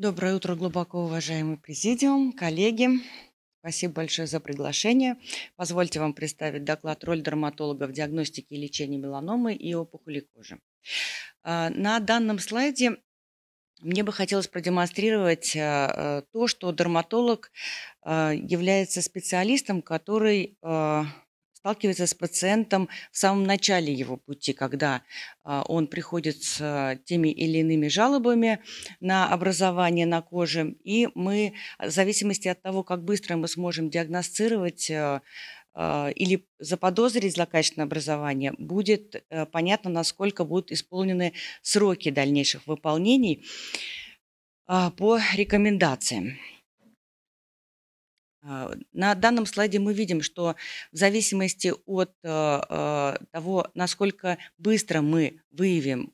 Доброе утро, глубоко уважаемый президиум, коллеги. Спасибо большое за приглашение. Позвольте вам представить доклад «Роль дерматолога в диагностике и лечении меланомы и опухоли кожи». А, на данном слайде мне бы хотелось продемонстрировать а, а, то, что дерматолог является специалистом, который сталкивается с пациентом в самом начале его пути, когда а, он приходит с теми или иными жалобами на образование на коже, и мы в зависимости от того, как быстро мы сможем диагностировать э, а, или заподозрить злокачественное образование, будет э, понятно, насколько будут исполнены сроки дальнейших выполнений а, по рекомендациям. А, на данном слайде мы видим, что в зависимости от а, а, того, насколько быстро мы выявим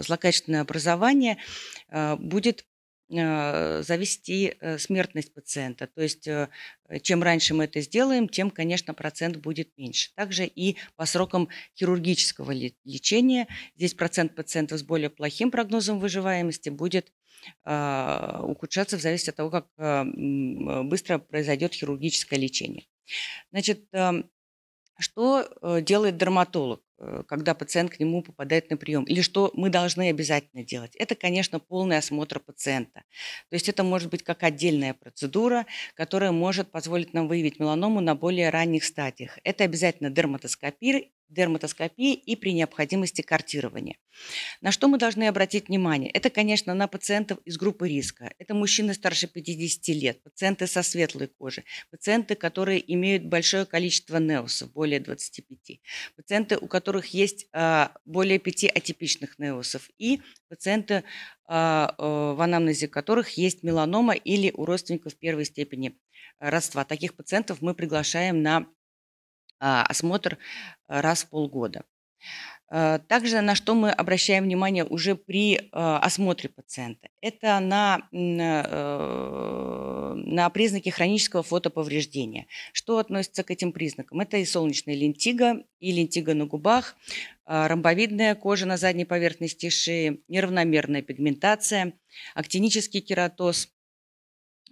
злокачественное образование, будет Э, завести э, смертность пациента. То есть э, чем раньше мы это сделаем, тем, конечно, процент будет меньше. Также и по срокам хирургического лечения. Здесь процент пациентов с более плохим прогнозом выживаемости будет ухудшаться в зависимости от того, как быстро произойдет хирургическое лечение. Значит, что делает дерматолог? Э, когда пациент к нему попадает на прием, или что мы должны обязательно делать. Это, конечно, полный осмотр пациента. То есть это может быть как отдельная процедура, которая может позволить нам выявить меланому на более ранних стадиях. Это обязательно дерматоскопия, дерматоскопии и при необходимости картирования. На что мы должны обратить внимание? Это, конечно, на пациентов из группы риска. Это мужчины старше 50 лет, пациенты со светлой кожей, пациенты, которые имеют большое количество неосов, более 25, пациенты, у которых которых есть э, более пяти атипичных неосов, и пациенты, э, э, в анамнезе которых есть меланома или у родственников первой степени родства. Таких пациентов мы приглашаем на а, осмотр раз в полгода. Также на что мы обращаем внимание уже при осмотре пациента, это на на признаки хронического фотоповреждения. Что относится к этим признакам? Это и солнечная лентига, и лентига на губах, а, ромбовидная кожа на задней поверхности шеи, неравномерная пигментация, актинический кератоз,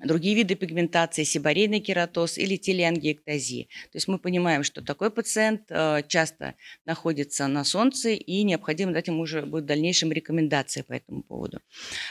другие виды пигментации, сибарейный кератоз или телеангиэктазии. То есть мы понимаем, что такой пациент а, часто находится на солнце и необходимо дать ему уже будет в дальнейшем рекомендации по этому поводу.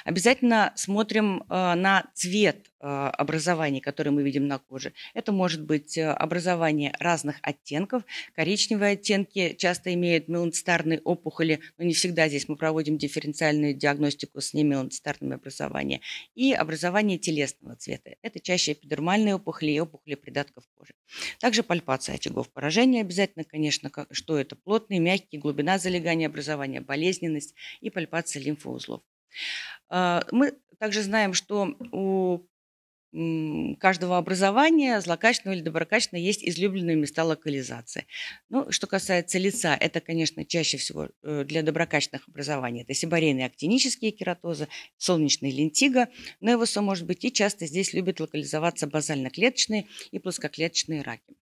Обязательно смотрим а, на цвет а, образований, которые мы видим на коже. Это может быть э, образование разных оттенков. Коричневые оттенки часто имеют меланцитарные опухоли, но не всегда здесь мы проводим дифференциальную диагностику с немеланцитарными образованиями. И образование телесного цвета. Это чаще эпидермальные опухоли и опухоли придатков кожи. Также пальпация очагов поражения обязательно, конечно, что это плотные, мягкие, глубина залегания образования, болезненность и пальпация лимфоузлов. А, мы также знаем, что у каждого образования, злокачественного или доброкачественного, есть излюбленные места локализации. Ну, что касается лица, это, конечно, чаще всего э, для доброкачественных образований. Это сибарейные актинические кератозы, солнечная лентига, невоса, может быть, и часто здесь любят локализоваться базально-клеточные и плоскоклеточные раки.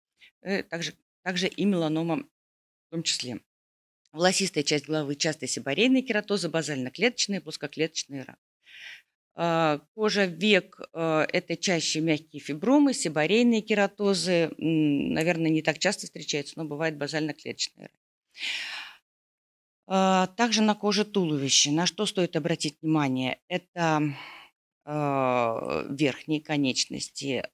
Э, также, также и меланома в том числе. Волосистая часть головы часто сибарейные кератозы, базально-клеточные, плоскоклеточные раки. А, кожа век а, – это чаще мягкие фибромы, сибарейные кератозы. Наверное, не так часто встречаются, но бывает базально-клеточная а, Также на коже туловища. На что стоит обратить внимание? Это верхние конечности,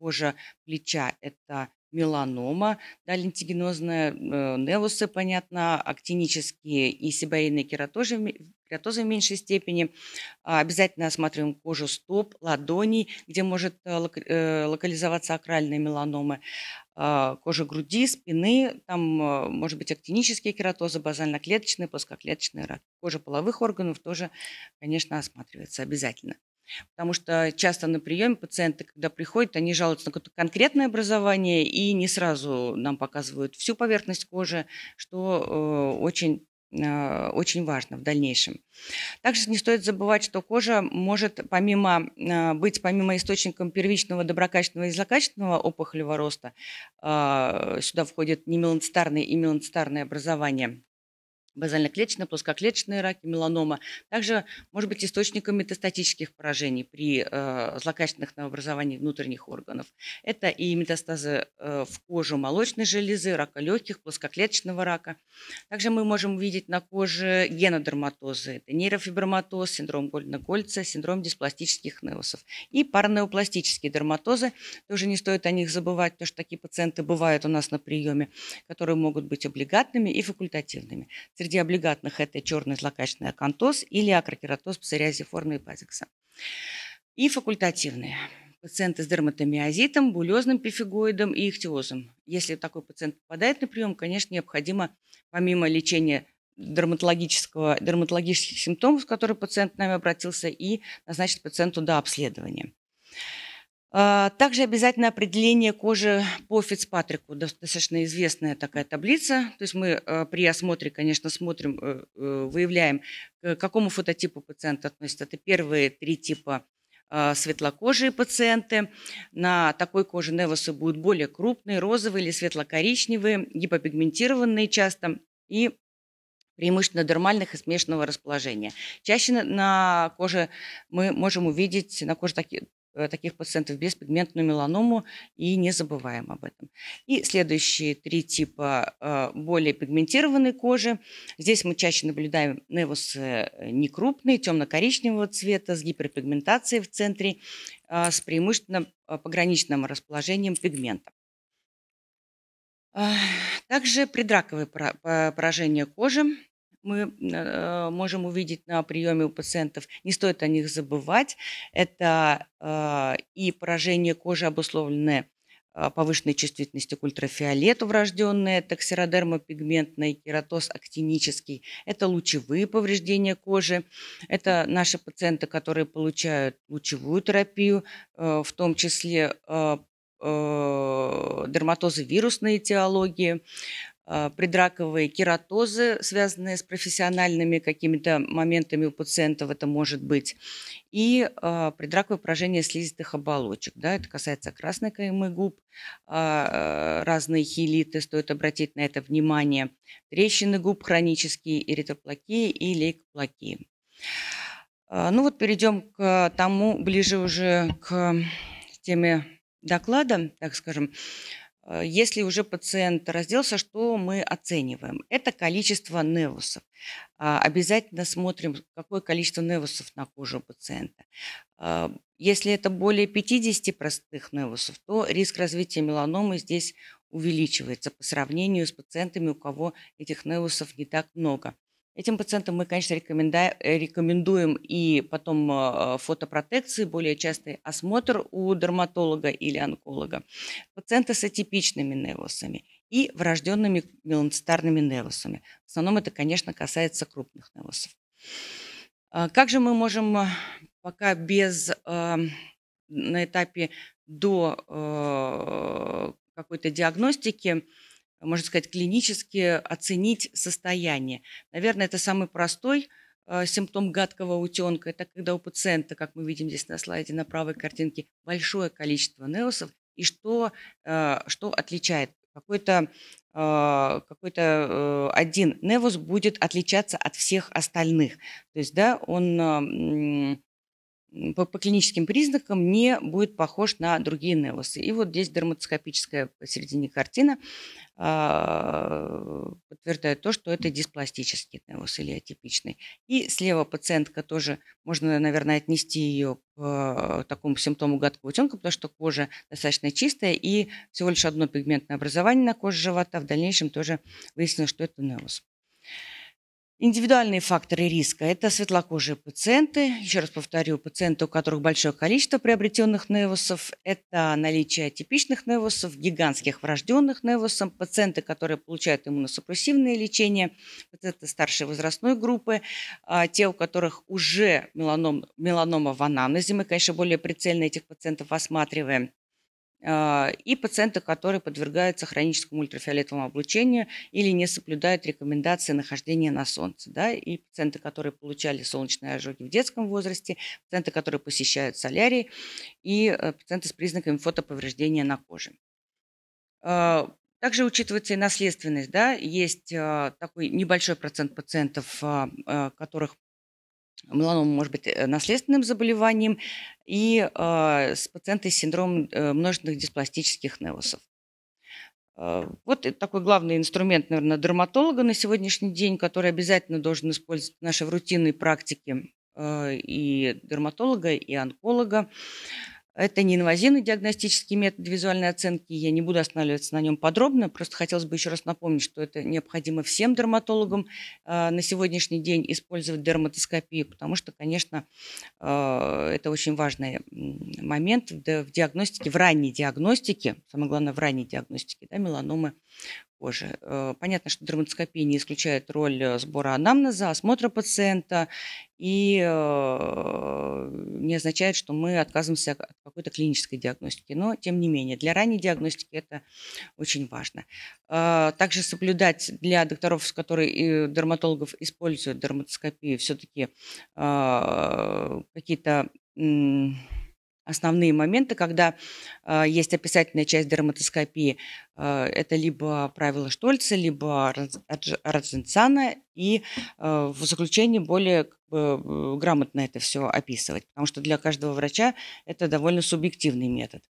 кожа плеча – это меланома, да, лентигенозная, э, невусы, понятно, актинические и сибарийные кератозы, кератозы в меньшей степени. А, обязательно осматриваем кожу стоп, ладоней, где может э, э, локализоваться акральные меланомы, а, кожа груди, спины, там может быть актинические кератозы, базально-клеточные, плоскоклеточный рак. Кожа половых органов тоже, конечно, осматривается обязательно. Потому что часто на приеме пациенты, когда приходят, они жалуются на какое-то конкретное образование и не сразу нам показывают всю поверхность кожи, что э, очень э, очень важно в дальнейшем. Также не стоит забывать, что кожа может помимо, э, быть помимо источником первичного доброкачественного и злокачественного опухолевого роста, сюда входят немеланцитарные и меланцитарные образования, базально-клеточные, плоскоклеточные раки, меланома. Также может быть источником метастатических поражений при э, злокачественных новообразованиях внутренних органов. Это и метастазы э, в кожу молочной железы, рака легких, плоскоклеточного рака. Также мы можем увидеть на коже генодерматозы. Это нейрофиброматоз, синдром Гольна кольца синдром диспластических невусов. И парнеопластические дерматозы. Тоже не стоит о них забывать, потому что такие пациенты бывают у нас на приеме, которые могут быть облигатными и факультативными Среди облигатных это черный злокачественный акантоз или акрокератоз псориазиформы и пазикса. И факультативные. Пациенты с дерматомиозитом, булезным пифигоидом и ихтиозом. Если такой пациент попадает на прием, конечно, необходимо помимо лечения дерматологического, дерматологических симптомов, с которыми пациент к нам обратился, и назначить пациенту до обследования. А, также обязательно определение кожи по Фицпатрику. Достаточно известная такая таблица. То есть мы э, при осмотре, конечно, смотрим, э, э, выявляем, к какому фототипу пациент относится. Это первые три типа а, светлокожие пациенты. На такой коже невосы будут более крупные, розовые или светло-коричневые, гипопигментированные часто и преимущественно дермальных и смешанного расположения. Чаще на коже мы можем увидеть, на коже таки, Э, таких пациентов без пигментную меланому и не забываем об этом. И следующие три типа э, более пигментированной кожи. Здесь мы чаще наблюдаем невусы э, некрупные, темно-коричневого цвета, с гиперпигментацией в центре, с преимущественно пограничным расположением пигмента. Также предраковые поражения кожи мы э, можем увидеть на приеме у пациентов. Не стоит о них забывать. Это э, и поражение кожи, обусловленное э, повышенной чувствительностью к ультрафиолету врожденное, токсиродерма пигментный, кератоз актинический. Это лучевые повреждения кожи. Это наши пациенты, которые получают лучевую терапию, э, в том числе э, дерматозы вирусной этиологии, а, предраковые кератозы, связанные с профессиональными какими-то моментами у пациентов, это может быть, и а, предраковое поражение слизистых оболочек. Да, это касается красной каймы губ, а, э, разные хилиты, стоит обратить на это внимание, трещины губ, хронические эритроплакии и лейкоплакии. Ну вот перейдем к тому, ближе уже к теме доклада, так скажем. Э, если уже пациент разделся, что мы оцениваем? Это количество невусов. А, обязательно смотрим, какое количество невусов на коже у пациента. А, если это более 50 простых невусов, то риск развития меланомы здесь увеличивается по сравнению с пациентами, у кого этих невусов не так много – Этим пациентам мы, конечно, э, рекомендуем и потом э, фотопротекции, более частый осмотр у дерматолога или онколога. Пациенты с атипичными невусами и врожденными меланцитарными невусами. В основном это, конечно, касается крупных невусов. А как же мы можем э, пока без на этапе до какой-то диагностики можно сказать, клинически оценить состояние. Наверное, это самый простой э, симптом гадкого утенка. Это когда у пациента, как мы видим здесь на слайде на правой картинке, большое количество неосов. И что, э, что отличает? Какой-то э, какой-то один невус будет отличаться от всех остальных. То есть, да, он по, по клиническим признакам не будет похож на другие невосы. И вот здесь дерматоскопическая посередине картина э, подтверждает то, что это диспластический невос или атипичный. И слева пациентка тоже, можно, наверное, отнести ее к э, такому симптому гадкого утенка, потому что кожа достаточно чистая и всего лишь одно пигментное образование на коже живота. В дальнейшем тоже выяснилось, что это невос. Индивидуальные факторы риска – это светлокожие пациенты, еще раз повторю, пациенты, у которых большое количество приобретенных невусов, это наличие типичных невусов, гигантских врожденных невусом, пациенты, которые получают иммуносупрессивное лечение, пациенты старшей возрастной группы, а те, у которых уже меланом, меланома в анамнезе мы, конечно, более прицельно этих пациентов осматриваем, а, и пациенты, которые подвергаются хроническому ультрафиолетовому облучению или не соблюдают рекомендации нахождения на солнце. Да? И пациенты, которые получали солнечные ожоги в детском возрасте, пациенты, которые посещают солярий, и э, пациенты с признаками фотоповреждения на коже. А, также учитывается и наследственность. Да? Есть а, такой небольшой процент пациентов, которых меланома может быть э, наследственным заболеванием, и э, с пациентой с синдромом э, множественных диспластических невусов. Э, вот такой главный инструмент, наверное, дерматолога на сегодняшний день, который обязательно должен использовать в нашей рутинной практике и дерматолога, и онколога. Это неинвазивный диагностический метод визуальной оценки. Я не буду останавливаться на нем подробно. Просто хотелось бы еще раз напомнить, что это необходимо всем дерматологам э, на сегодняшний день использовать дерматоскопию, потому что, конечно, э, это очень важный момент в диагностике, в ранней диагностике, самое главное, в ранней диагностике да, меланомы кожи. Э, понятно, что дерматоскопия не исключает роль э, сбора анамнеза, осмотра пациента и э, не означает, что мы отказываемся от какой-то клинической диагностики. Но, тем не менее, для ранней диагностики это очень важно. Также соблюдать для докторов, которые и дерматологов используют дерматоскопию, все-таки какие-то основные моменты, когда э, есть описательная часть дерматоскопии. Э, это либо правило Штольца, либо Радзенцана, и э, в заключении более как бы, грамотно это все описывать, потому что для каждого врача это довольно субъективный метод.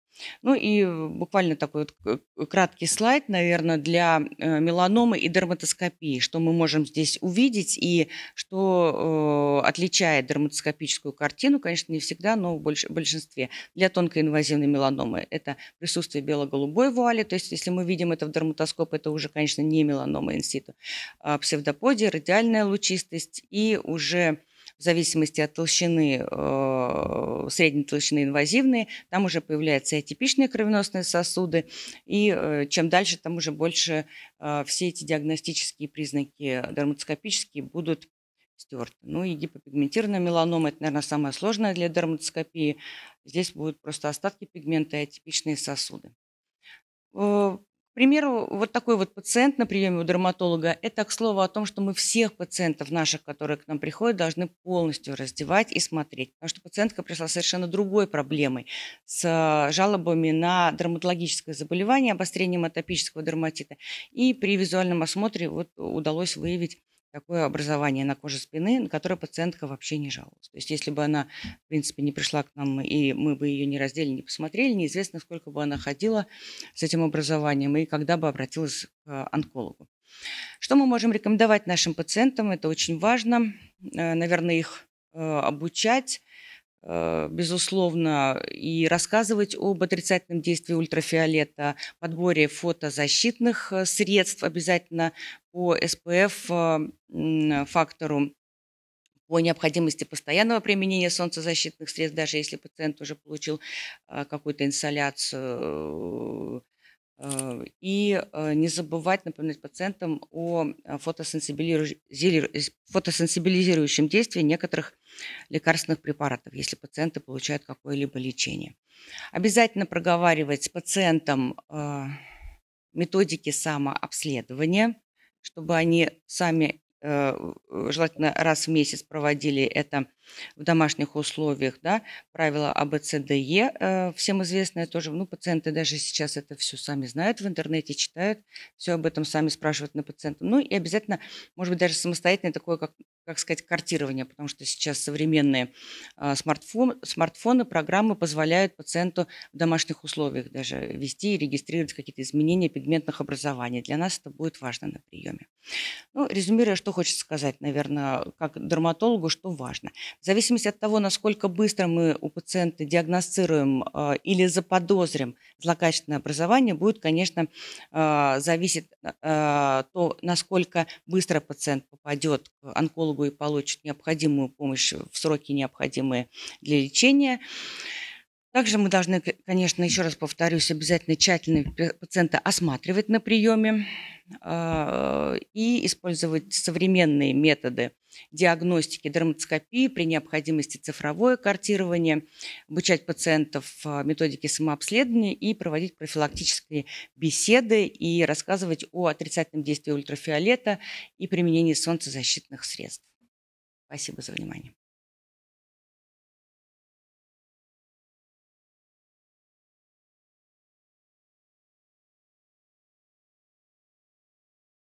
Ну и буквально такой вот краткий слайд, наверное, для э, меланомы и дерматоскопии, что мы можем здесь увидеть и что э, отличает дерматоскопическую картину, конечно, не всегда, но в больш большинстве. Для тонкоинвазивной меланомы это присутствие бело-голубой вуали, то есть если мы видим это в дерматоскоп, это уже, конечно, не меланома инситу, а псевдоподия, радиальная лучистость и уже в зависимости от толщины, э, средней толщины инвазивные, там уже появляются атипичные кровеносные сосуды, и э, чем дальше, там уже больше э, все эти диагностические признаки дерматоскопические будут стерты. Ну и гипопигментированная меланома – это, наверное, самое сложное для дерматоскопии. Здесь будут просто остатки пигмента и атипичные сосуды. К примеру, вот такой вот пациент на приеме у дерматолога – это, к слову, о том, что мы всех пациентов наших, которые к нам приходят, должны полностью раздевать и смотреть. Потому что пациентка пришла с совершенно другой проблемой, с э, жалобами на дерматологическое заболевание, обострением атопического дерматита. И при визуальном осмотре вот удалось выявить такое образование на коже спины, на которое пациентка вообще не жаловалась. То есть если бы она, в принципе, не пришла к нам, и мы бы ее не раздели, не посмотрели, неизвестно, сколько бы она ходила с этим образованием и когда бы обратилась к онкологу. Что мы можем рекомендовать нашим пациентам? Это очень важно. Э, наверное, их э, обучать, Э, безусловно, и рассказывать об отрицательном действии ультрафиолета, подборе фотозащитных э, средств обязательно по SPF э, фактору, по необходимости постоянного применения солнцезащитных средств, даже если пациент уже получил какую-то инсоляцию, Э, и э, не забывать напоминать пациентам о э, фотосенсибилизирующем действии некоторых лекарственных препаратов, если пациенты получают какое-либо лечение. Обязательно проговаривать с пациентом методики самообследования, чтобы они сами желательно раз в месяц проводили это в домашних условиях, да, правила АБЦДЕ э, всем известное тоже, ну, пациенты даже сейчас это все сами знают в интернете, читают, все об этом сами спрашивают на пациента. Ну, и обязательно, может быть, даже самостоятельное такое, как, как сказать, картирование, потому что сейчас современные э, смартфон, смартфоны, программы позволяют пациенту в домашних условиях даже вести и регистрировать какие-то изменения пигментных образований. Для нас это будет важно на приеме. Ну, резюмируя, что хочется сказать, наверное, как дерматологу, что важно – в зависимости от того, насколько быстро мы у пациента диагностируем э, или заподозрим злокачественное образование, будет, конечно, э, зависеть э, то, насколько быстро пациент попадет к онкологу и получит необходимую помощь в сроки, необходимые для лечения. Также мы должны, конечно, еще раз повторюсь, обязательно тщательно пациента осматривать на приеме а, и использовать современные методы диагностики дерматоскопии, при необходимости цифровое картирование, обучать пациентов а, методике самообследования и проводить профилактические беседы и рассказывать о отрицательном действии ультрафиолета и применении солнцезащитных средств. Спасибо за внимание.